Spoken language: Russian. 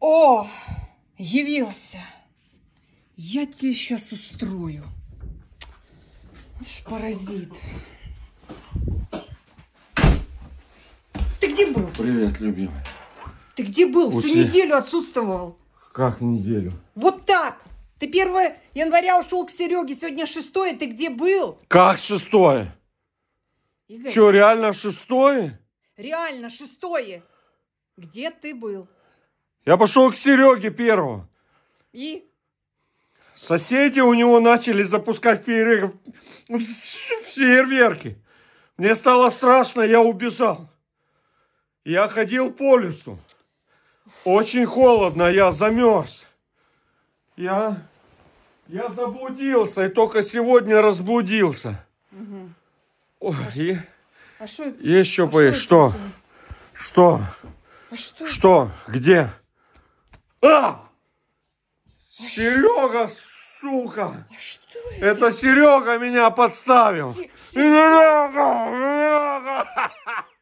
О, явился. Я тебе сейчас устрою. Уж паразит. Ты где был? Привет, любимый. Ты где был? Усни. Всю неделю отсутствовал. Как неделю? Вот так. Ты 1 января ушел к Сереге, сегодня шестое, ты где был? Как шестое? Игорь. реально шестое? Реально шестое. Где ты был? Я пошел к Сереге первого. И? Соседи у него начали запускать фейер фейерверки. Мне стало страшно, я убежал. Я ходил по лесу. Очень холодно, я замерз. Я, я заблудился и только сегодня разблудился. Угу. Ой, а и, а шо, еще а по... Что? Что? А что? Что? Где? А! Серега, сука! А что это? Это Серега меня подставил! Серега!